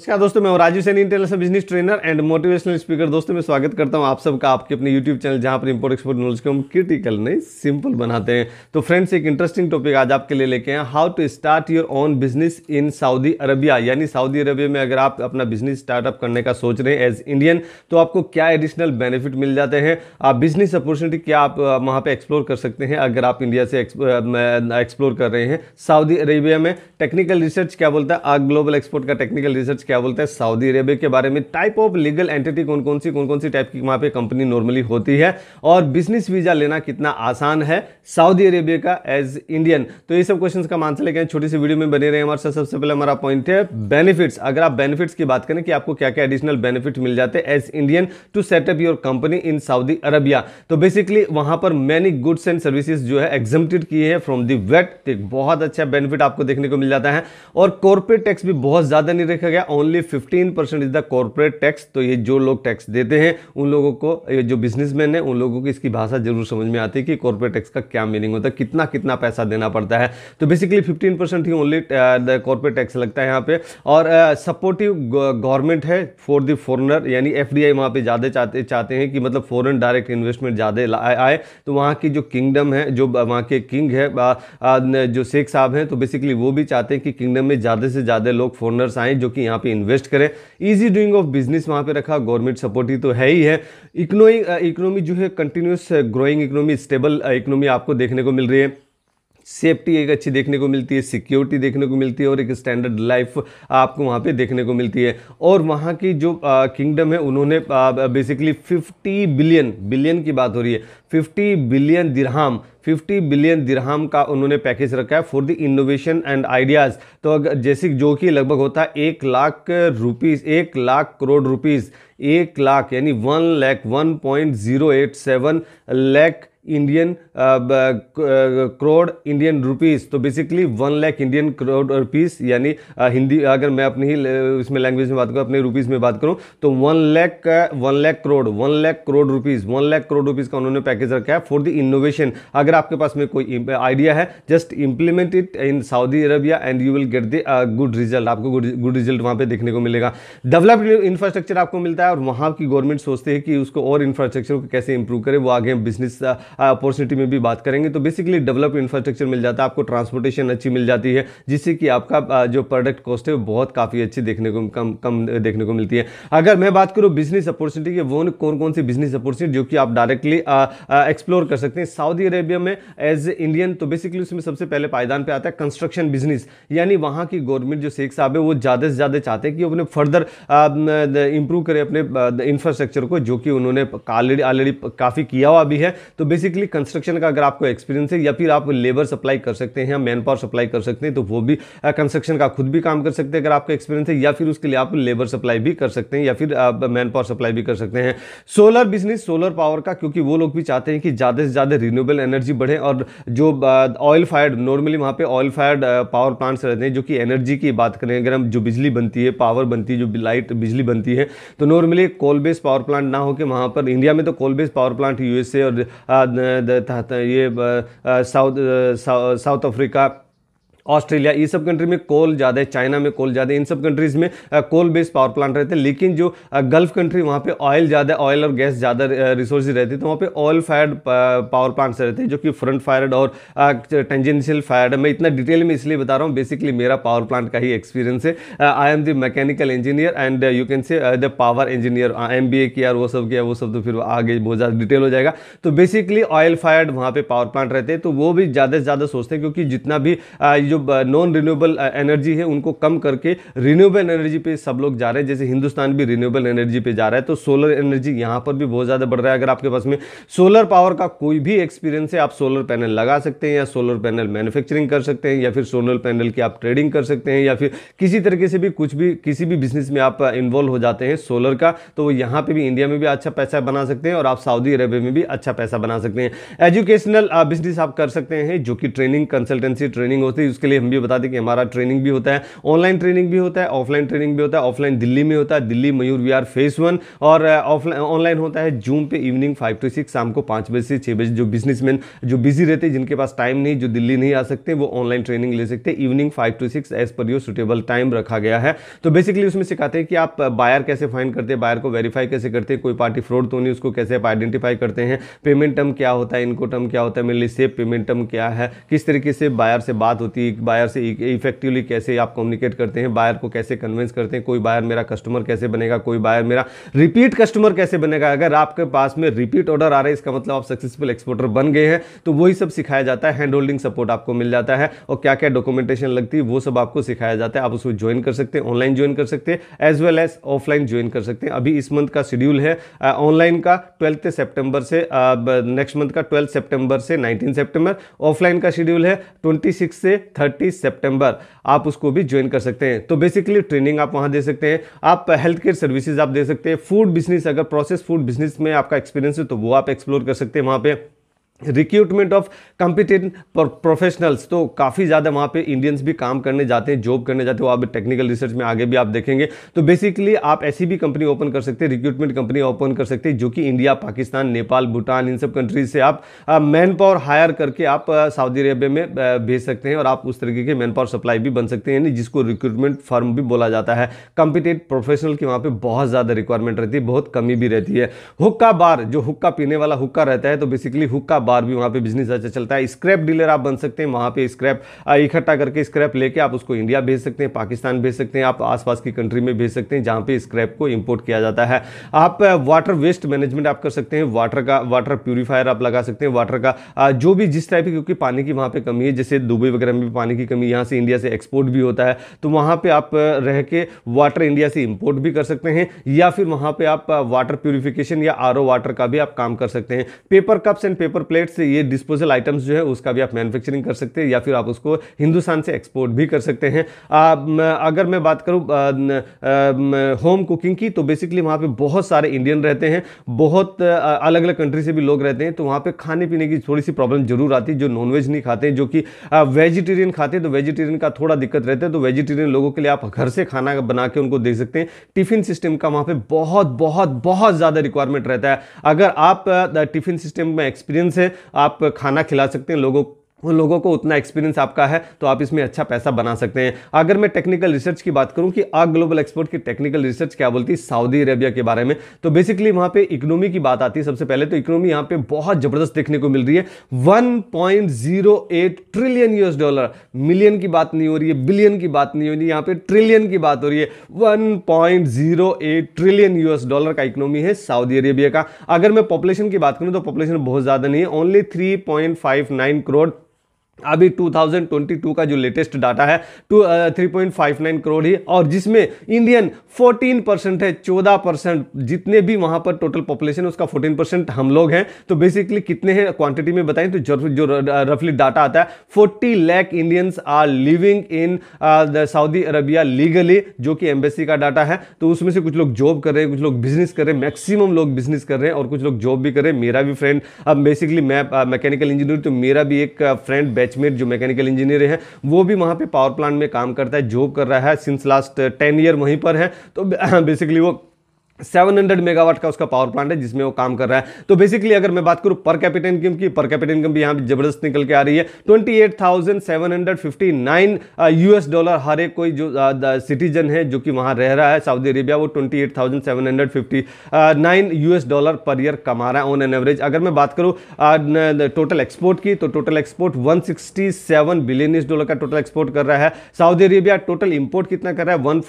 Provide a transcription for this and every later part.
नमस्कार दोस्तों मैं Rajeev Saini international business trainer and motivational speaker दोस्तों मैं स्वागत करता हूं आप सबका आपके अपने यूट्यूब चैनल जहां पर इंपोर्ट एक्सपोर्ट नॉलेज को हम क्रिटिकल नहीं सिंपल बनाते हैं तो फ्रेंड्स एक इंटरेस्टिंग टॉपिक आज आपके लिए लेके हैं how to start your own business in Saudi Arabia यानी सऊदी अरबिया में अगर आप अपना बिजनेस स्टार्टअप करने का सोच रहे हैं एज इंडियन तो आपको क्या एडिशनल बेनिफिट मिल जाते हैं आप बिजनेस अपॉर्चुनिटी क्या आप वहाँ पर एक्सप्लोर कर सकते हैं अगर आप इंडिया से एक्सप्लोर कर रहे हैं सऊदी अरेबिया में टेक्निकल रिसर्च क्या बोलता है ग्लोबल एक्सपोर्ट का टेक्निकल रिसर्च क्या बोलते हैं सऊदी अरेबिया के बारे में टाइप ऑफ लीगल एंटिटी कौन कौन सी कौन कौन सी टाइप की वहाँ पे कंपनी नॉर्मली होती है और बिजनेस वीज़ा लेना कितना आसान है सऊदी अरेबिया का एज इंडियन तो ये सब क्वेश्चन का मानसर लेके छोटी सी वीडियो में बने रहे हमारे साथ सबसे पहले हमारा पॉइंट है बेनिफिट्स अगर आप बेनिफिट्स की बात करें कि आपको क्या क्या एडिशनल बेनिफिट मिल जाते हैं as Indian to set up your company in Saudi Arabia तो बेसिकली वहाँ पर मैनी गुड्स एंड सर्विसेज जो है एग्जामेटेड किए हैं फ्रॉम दी वेट एक बहुत अच्छा बेनिफिट आपको देखने को मिल जाता है और कॉर्पोरेट टैक्स भी बहुत ज़्यादा नहीं रखा गया only 15 percent is the corporate tax तो ये जो लोग टैक्स देते हैं उन लोगों को ये जो बिजनेसमैन है उन लोगों को इसकी भाषा जरूर समझ में आती है कि कॉरपोरेट टैक्स का क्या मीनिंग होता है कितना कितना पैसा देना पड़ता है तो बेसिकली फिफ्टीन परसेंट ही ओनली द कॉरपोरेट टैक्स लगता है यहाँ पे और सपोर्टिव uh, गवर्नमेंट है फॉर द फॉरनर यानी एफ डी आई वहाँ पर ज़्यादा चाहते चाहते हैं कि मतलब फॉरन डायरेक्ट इन्वेस्टमेंट ज़्यादा आए तो वहाँ की जो किंगडम है जो वहाँ के किंग है जो शेख साहब हैं तो बेसिकली वो भी चाहते हैं कि किंगडम में ज़्यादा से ज़्यादा लोग फॉरनर्स आएँ जो कि यहाँ पे इन्वेस्ट करें इजी डूइंग ऑफ बिजनेस वहाँ पे रखा गवर्नमेंट सपोर्ट ही तो है ही है इकोनॉमी इकोनॉमी uh, जो है continuous growing economy stable economy आपको देखने को मिल रही है सेफ्टी एक अच्छी देखने को मिलती है सिक्योरिटी देखने को मिलती है और एक स्टैंडर्ड लाइफ आपको वहाँ पे देखने को मिलती है और वहाँ की जो किंगडम है उन्होंने बेसिकली 50 बिलियन बिलियन की बात हो रही है 50 बिलियन दिरहम 50 बिलियन दिरहम का उन्होंने पैकेज रखा है for the innovation and ideas तो अगर जैसे जो कि लगभग होता है एक लाख रुपीज एक लाख करोड़ रुपीज़ एक लाख यानी one lakh one point zero eight seven lakh Indian crore Indian rupees तो basically one lakh Indian crore rupees यानी uh, हिंदी अगर मैं अपनी ही uh, इसमें लैंग्वेज में बात करूँ अपने रुपीज़ में बात करूँ तो one lakh one lakh crore one lakh crore rupees one lakh crore rupees का उन्होंने पैकेज रखा है फॉर द इनोवेशन अगर आपके पास में कोई आइडिया है just implement it in Saudi Arabia and you will get the good result आपको गुड रिजल्ट वहाँ पर देखने को मिलेगा डेवलप्ड इंफ्रास्ट्रक्चर आपको मिलता है और वहाँ की गवर्नमेंट सोचते हैं कि उसको और इंफ्रास्ट्रक्चर को कैसे इंप्रूव करें वो आगे बिजनेस अपॉर्चुनिटी में भी बात करेंगे तो बेसिकली डेवलप इंफ्रास्ट्रक्चर मिल जाता है आपको ट्रांसपोर्टेशन अच्छी मिल जाती है जिससे कि आपका जो प्रोडक्ट कॉस्ट है वो बहुत काफ़ी अच्छी देखने को कम कम देखने को मिलती है अगर मैं बात करूँ बिजनेस अपॉर्चुनिटी की वो कौन कौन सी बिजनेस अपॉर्चुनिटी जो कि आप डायरेक्टली एक्सप्लोर कर सकते हैं सऊदी अरेबिया में एज ए इंडियन तो बेसिकली उसमें सबसे पहले पायदान पर आता है कंस्ट्रक्शन बिजनेस यानी वहाँ की गवर्नमेंट जो शेख साहब है वो ज़्यादा से ज़्यादा चाहते हैं कि अपने फर्दर इम्प्रूव करें अपने इंफ्रास्ट्रक्चर को जो कि उन्होंने ऑलरेडी काफ़ी किया हुआ भी है तो बेसिक बेसिकली कंस्ट्रक्शन का अगर आपको एक्सपीरियंस है या फिर आप लेबर सप्लाई कर सकते हैं या मैन पावर सप्लाई कर सकते हैं तो वो भी कंस्ट्रक्शन का खुद भी काम कर सकते हैं अगर आपका एक्सपीरियंस है या फिर उसके लिए आप लेबर सप्लाई भी कर सकते हैं या फिर मैन पावर सप्लाई भी कर सकते हैं सोलर बिजनेस सोलर पावर का क्योंकि वो लोग भी चाहते हैं कि ज़्यादा से ज़्यादा रिन्यूएबल एनर्जी बढ़े और जो ऑयल फायर्ड नॉर्मली वहाँ पर ऑयल फायर्ड पावर प्लांट्स रहते हैं जो कि एनर्जी की बात करें अगर हम जो बिजली बनती है पावर बनती है जो लाइट बिजली बनती है तो normally coal based power plant ना होकर वहाँ पर इंडिया में तो coal based power plant USA और ये साउथ साउथ अफ्रीका ऑस्ट्रेलिया ये सब कंट्री में कोल ज़्यादा है चाइना में कोल ज़्यादा है इन सब कंट्रीज़ में कोल बेस्ड पावर प्लांट रहते हैं लेकिन जो गल्फ कंट्री वहाँ पे ऑयल ज़्यादा ऑयल और गैस ज़्यादा रिसोर्स रहती तो वहाँ पे ऑयल फायर्ड पावर प्लांट्स रहते हैं जो कि फ्रंट फायर्ड और टेंजेंशियल फायर्ड मैं इतना डिटेल में इसलिए बता रहा हूँ बेसिकली मेरा पावर प्लांट का ही एक्सपीरियंस है I am the mechanical engineer and you can say the power engineer M B A किया वो सब किया वो सब तो फिर आगे बहुत ज़्यादा डिटेल हो जाएगा तो बेसिकली ऑयल फायर्ड वहाँ पर पावर प्लांट रहते हैं तो वो भी ज़्यादा से ज़्यादा सोचते हैं क्योंकि जितना भी जो जो नॉन रिन्यूएबल एनर्जी है उनको कम करके रिन्यूएबल एनर्जी पे सब लोग जा रहे हैं जैसे हिंदुस्तान भी रिन्यूएबल एनर्जी पे जा रहा है तो सोलर एनर्जी यहाँ पर भी बहुत ज़्यादा बढ़ रहा है अगर आपके पास में सोलर पावर का कोई भी एक्सपीरियंस है आप सोलर पैनल लगा सकते हैं या सोलर पैनल मैन्युफैक्चरिंग कर सकते हैं या फिर सोलर पैनल की आप ट्रेडिंग कर सकते हैं या फिर किसी तरीके से भी कुछ भी किसी भी बिजनेस में आप इन्वॉल्व हो जाते हैं सोलर का तो वो यहाँ पर भी इंडिया में भी अच्छा पैसा बना सकते हैं और आप सऊदी अरब में भी अच्छा पैसा बना सकते हैं एजुकेशनल बिजनेस आप कर सकते हैं जो कि ट्रेनिंग कंसल्टेंसी ट्रेनिंग होती है उसके उसके लिए हम भी बता दें कि हमारा ट्रेनिंग भी होता है ऑनलाइन ट्रेनिंग भी होता है ऑफलाइन ट्रेनिंग भी होता है ऑफलाइन दिल्ली में होता है Delhi Mayur Vihar phase one और ऑफलाइन ऑनलाइन होता है जूम पे इवनिंग फाइव टू सिक्स शाम को पाँच बजे से छः बजे जो बिजनेसमैन जो बिजी रहते हैं जिनके पास टाइम नहीं जो दिल्ली नहीं आ सकते वो ऑनलाइन ट्रेनिंग ले सकते हैं evening five to six as per your suitable time रखा गया है तो बेसिकली उसमें सिखाते हैं कि आप बायर कैसे फाइन करते हैं बायर को वेरीफाई कैसे करते हैं कोई पार्टी फ्रॉड तो नहीं उसको कैसे आप आइडेंटिफाई करते हैं पेमेंट टर्म क्या होता है इनको टर्म क्या होता है मेरे लिए सेफ पेमेंट टर्म क्या है किस तरीके से बायर से बात होती है बायर से इफेक्टिवली कैसे आप कम्युनिकेट करते हैं बायर को कैसे कन्विंस करते हैं कोई बायर मेरा कस्टमर कैसे बनेगा कोई बायर मेरा रिपीट कस्टमर कैसे बनेगा अगर आपके पास में रिपीट ऑर्डर आ रहा है इसका मतलब आप सक्सेसफुल एक्सपोर्टर बन गए हैं तो वही सब सिखाया जाता है हैंड होल्डिंग सपोर्ट आपको मिल जाता है और क्या क्या डॉक्यूमेंटेशन लगती है वो सब आपको सिखाया जाता है आप उसको ज्वाइन कर सकते हैं ऑनलाइन ज्वाइन कर सकते हैं as well as offline join कर सकते हैं अभी इस मंथ का शेड्यूल है ऑनलाइन का ट्वेल्थ सेप्टेम्बर से नेक्स्ट मंथ का ट्वेल्थ सेप्टेम्बर से नाइनटीन सेप्टेम्बर ऑफलाइन का शेड्यूल है ट्वेंटी से थर्टी सेप्टेम्बर आप उसको भी ज्वाइन कर सकते हैं तो बेसिकली ट्रेनिंग आप वहाँ दे सकते हैं आप हेल्थ केयर सर्विसेज आप दे सकते हैं फूड बिजनेस अगर प्रोसेस फूड बिजनेस में आपका एक्सपीरियंस है तो वो आप एक्सप्लोर कर सकते हैं वहाँ पर रिक्रूटमेंट ऑफ कंपिटेंट प्रोफेशनल्स तो काफ़ी ज़्यादा वहाँ पे इंडियंस भी काम करने जाते हैं जॉब करने जाते हैं पर टेक्निकल रिसर्च में आगे भी आप देखेंगे तो बेसिकली आप ऐसी भी कंपनी ओपन कर सकते हैं रिक्रूटमेंट कंपनी ओपन कर सकते हैं जो कि इंडिया पाकिस्तान नेपाल भूटान इन सब कंट्रीज से आप मैन पावर हायर करके आप सऊदी uh, अरेबिया में uh, भेज सकते हैं और आप उस तरीके के मैन पावर सप्लाई भी बन सकते हैं जिसको रिक्रूटमेंट फर्म भी बोला जाता है कंपिटेंट प्रोफेशनल की वहाँ पर बहुत ज़्यादा रिक्वायरमेंट रहती है बहुत कमी भी रहती है हुक्का बार जो हुक्का पीने वाला हुक्का रहता है तो बेसिकली हुक्का बार भी वहाँ पे बिजनेस अच्छा चलता है स्क्रैप डीलर आप बन सकते हैं वहाँ पे स्क्रैप इकट्ठा करके स्क्रैप लेके आप उसको इंडिया भेज सकते हैं पाकिस्तान भेज सकते हैं आप आसपास की कंट्री में भेज सकते हैं जहाँ पे स्क्रैप को इम्पोर्ट किया जाता है आप वाटर वेस्ट मैनेजमेंट आप कर सकते हैं वाटर का वाटर प्योरीफायर आप लगा सकते हैं वाटर का जो भी जिस टाइप की क्योंकि पानी की वहाँ पर कमी है जैसे दुबई वगैरह में भी पानी की कमी यहाँ से इंडिया से एक्सपोर्ट भी होता है तो वहाँ पर आप रह के वाटर इंडिया से इम्पोर्ट भी कर सकते हैं या फिर वहाँ पर आप वाटर प्योरीफिकेशन या आर वाटर का भी आप काम कर सकते हैं paper cups and paper plate plates ये डिस्पोजल आइटम्स जो है उसका भी आप मैन्युफैक्चरिंग कर सकते हैं या फिर आप उसको हिंदुस्तान से एक्सपोर्ट भी कर सकते हैं आ, अगर मैं बात करूँ होम कुकिंग की तो बेसिकली वहाँ पे बहुत सारे इंडियन रहते हैं बहुत अलग अलग कंट्री से भी लोग रहते हैं तो वहाँ पर खाने पीने की थोड़ी सी प्रॉब्लम जरूर आती है जो नॉनवेज नहीं खाते जो कि वेजिटेरियन खाते हैं तो वेजिटेरियन का थोड़ा दिक्कत रहता है तो वेजिटेरियन लोगों के लिए आप घर से खाना बना के उनको दे सकते हैं टिफिन सिस्टम का वहाँ पर बहुत बहुत बहुत ज़्यादा रिक्वायरमेंट रहता है अगर आप टिफिन सिस्टम में एक्सपीरियंस है आप खाना खिला सकते हैं लोगों उन लोगों को उतना एक्सपीरियंस आपका है तो आप इसमें अच्छा पैसा बना सकते हैं अगर मैं टेक्निकल रिसर्च की बात करूं कि आ ग्लोबल एक्सपोर्ट की टेक्निकल रिसर्च क्या बोलती है सऊदी अरेबिया के बारे में तो बेसिकली वहां पे इकोनॉमी की बात आती है सबसे पहले तो इकोनॉमी यहाँ पे बहुत जबरदस्त देखने को मिल रही है one trillion US dollar million की बात नहीं हो रही है बिलियन की बात नहीं हो रही है यहाँ पे ट्रिलियन की बात हो रही है वन ट्रिलियन यूएस डॉलर का इकोनॉमी है सऊदी अरेबिया का अगर मैं पॉपुलेशन की बात करूँ तो पॉपुलेशन बहुत ज़्यादा नहीं है ओनली थ्री करोड़ अभी 2022 का जो लेटेस्ट डाटा है two three point five nine crore ही और जिसमें इंडियन 14 परसेंट है 14 परसेंट जितने भी वहां पर टोटल पॉपुलेशन उसका 14 परसेंट हम लोग हैं तो बेसिकली कितने हैं क्वांटिटी में बताएं तो जो, जो रफली डाटा uh, आता है 40 lakh Indians are living in Saudi Arabia legally जो कि एम्बेसी का डाटा है तो उसमें से कुछ लोग जॉब कर रहे हैं कुछ लोग बिजनेस कर रहे हैं मैक्सिमम लोग बिजनेस कर रहे हैं और कुछ लोग जॉब भी कर रहे हैं मेरा भी फ्रेंड अब बेसिकली मैं मैकेनिकल uh, इंजीनियर तो मेरा भी एक फ्रेंड uh, बैचमेट जो मैकेनिकल इंजीनियर है वो भी वहाँ पे पावर प्लांट में काम करता है जॉब कर रहा है सिंस लास्ट टेन ईयर वहीं पर है तो बेसिकली वो 700 मेगावाट का उसका पावर प्लांट है जिसमें वो काम कर रहा है तो बेसिकली अगर मैं बात करूँ पर कैपिटल इनकम की पर कैपिटल इनकम भी यहाँ पे जबरदस्त निकल के आ रही है 28,759 यूएस डॉलर हर एक कोई जो सिटीजन uh, है जो कि वहाँ रह रहा है सऊदी अरेबिया वो 28,759 यूएस डॉलर पर ईयर कमा रहा है ऑन एन एवरेज अगर मैं बात करूँ टोटल एक्सपोर्ट की तो total export one billion US dollar का टोटल एक्सपोर्ट कर रहा है सऊदी अरेबिया टोटल इम्पोर्ट कितना कर रहा है वन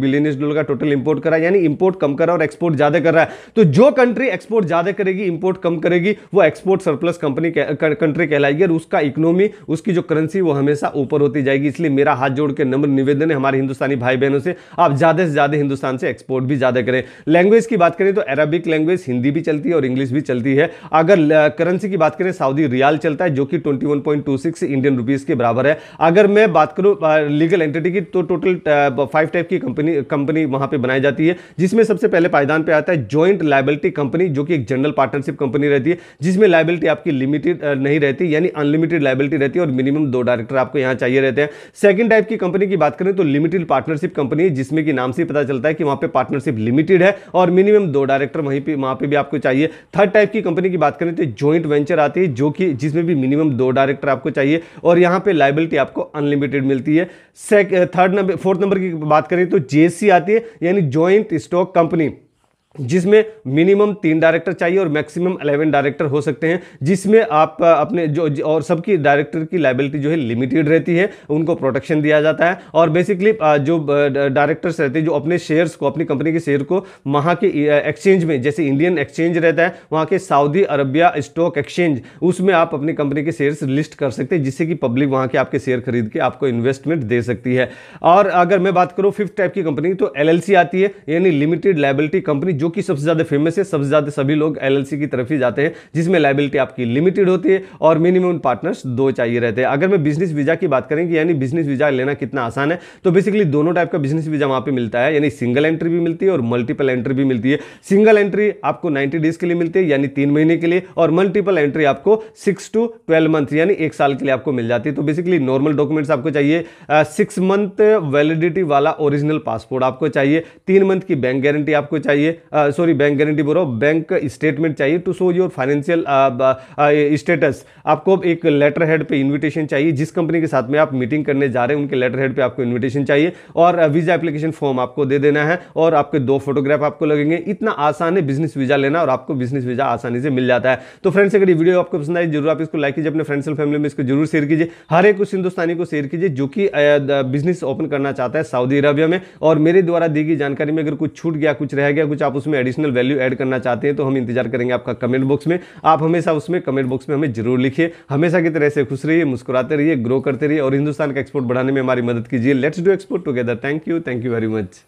बिलियन इस डॉलर का टोटल इम्पोर्ट कर रहा है यानी इम्पोर्ट कम कर रहा और एक्सपोर्ट ज़्यादा कर रहा है तो जो कंट्री एक्सपोर्ट ज़्यादा करेगी इंपोर्ट कम करेगी वो एक्सपोर्ट सरप्लस कंपनी कंट्री कहलाएगी और उसका इकोनॉमी उसकी जो करेंसी वो हमेशा ऊपर होती जाएगी इसलिए मेरा हाथ जोड़ के नम्र निवेदन है हमारे हिंदुस्तानी भाई बहनों से आप ज़्यादा से ज़्यादा हिंदुस्तान से एक्सपोर्ट भी ज़्यादा करें लैंग्वेज की बात करें तो अरबिक लैंग्वेज हिंदी भी चलती है और इंग्लिश भी चलती है अगर करेंसी की बात करें सऊदी रियाल चलता है जो कि ट्वेंटी इंडियन रुपीज़ के बराबर है अगर मैं बात करूँ लीगल एंटिटी की तो टोटल फाइव टाइप की कंपनी कंपनी वहाँ पर बनाई जाती है जिसमें सबसे पहले पहले पायदान पे आता है ज्वाइंट लाइबिलिटी कंपनी जो कि एक जनरल पार्टनरशिप कंपनी रहती है जिसमें लाइबिलिटी आपकी लिमिटेड नहीं रहती यानी अनलिमिटेड लाइबिलिटी रहती है और मिनिमम दो डायरेक्टर आपको यहाँ चाहिए रहते हैं सेकंड टाइप की कंपनी की बात करें तो लिमिटेड पार्टनरशिप कंपनी है जिसमें कि नाम से पता चलता है कि वहाँ पर पार्टनरशिप लिमिटेड है और मिनिमम दो डायरेक्टर वहीं पर वहाँ पर भी आपको चाहिए थर्ड टाइप की कंपनी की बात करें तो ज्वाइंट वेंचर आती है जो कि जिसमें भी मिनिमम दो डायरेक्टर आपको चाहिए और यहाँ पर लाइबिलिटी आपको अनलिमिटेड मिलती है थर्ड नंबर फोर्थ नंबर की बात करें तो जेसी आती है यानी ज्वाइंट स्टॉक कंपनी जिसमें मिनिमम तीन डायरेक्टर चाहिए और मैक्सिमम अलेवन डायरेक्टर हो सकते हैं जिसमें आप अपने जो और सबकी डायरेक्टर की लाइबिलिटी जो है लिमिटेड रहती है उनको प्रोटेक्शन दिया जाता है और बेसिकली जो डायरेक्टर्स रहते हैं जो अपने शेयर्स को अपनी कंपनी के शेयर को वहाँ के एक्सचेंज में जैसे इंडियन एक्सचेंज रहता है वहाँ के सऊदी अरबिया स्टॉक एक्सचेंज उसमें आप अपनी कंपनी के शेयर्स लिस्ट कर सकते हैं जिससे कि पब्लिक वहाँ के आपके शेयर खरीद के आपको इन्वेस्टमेंट दे सकती है और अगर मैं बात करूँ फिफ्थ टाइप की कंपनी तो एल आती है यानी लिमिटेड लाइबिलिटी कंपनी जो कि सबसे ज़्यादा फेमस है सबसे ज़्यादा सभी लोग एल की तरफ ही जाते हैं जिसमें लाइबिलिटी आपकी लिमिटेड होती है और मिनिमम पार्टनर्स दो चाहिए रहते हैं अगर मैं बिजनेस वीज़ा की बात करें कि यानी बिजनेस वीज़ा लेना कितना आसान है तो बेसिकली दोनों टाइप का बिजनेस वीज़ा वहां पर मिलता है यानी सिंगल एंट्री भी मिलती है और मल्टीपल एंट्री भी मिलती है सिंगल एंट्री आपको नाइन्टी डेज के लिए मिलती है यानी तीन महीने के लिए और मल्टीपल एंट्री आपको सिक्स टू ट्वेल्व मंथ यानी एक साल के लिए आपको मिल जाती है तो बेसिकली नॉर्मल डॉक्यूमेंट्स आपको चाहिए सिक्स मंथ वैलिडिटी वाला ओरिजिनल पासपोर्ट आपको चाहिए तीन मंथ की बैंक गारंटी आपको चाहिए सॉरी बैंक गारंटी बोल रहा हूँ बैंक स्टेटमेंट चाहिए to show your financial status आपको एक लेटर हेड पे इनविटेशन चाहिए जिस कंपनी के साथ में आप मीटिंग करने जा रहे हैं उनके लेटर हेड पे आपको इन्विटेशन चाहिए और वीज़ा एप्लीकेशन फॉर्म आपको दे देना है और आपके दो फोटोग्राफ आपको लगेंगे इतना आसान है बिजनेस वीज़ा लेना और आपको बिजनेस वीज़ा आसानी से मिल जाता है तो फ्रेंड्स अगर ये वीडियो आपको पसंद आई जरूर आप इसको लाइक कीजिए अपने फ्रेंड्स एंड फैमिली में इसको जरूर शेयर कीजिए हर एक उस हिंदुस्तानी को शेयर कीजिए जो कि बिजनेस ओपन करना चाहता है सऊदी अरबिया में और मेरे द्वारा दी गई जानकारी में अगर कुछ छूट गया कुछ रह गया कुछ आप उसमें एडिशनल वैल्यू एड करना चाहते हैं तो हम इंतजार करेंगे आपका कमेंट बॉक्स में आप हमेशा उसमें कमेंट बॉक्स में हमें जरूर लिखिए हमेशा की तरह से खुश रहिए मुस्कुराते रहिए ग्रो करते रहिए और हिंदुस्तान का एक्सपोर्ट बढ़ाने में हमारी मदद कीजिए let's do export together thank you thank you very much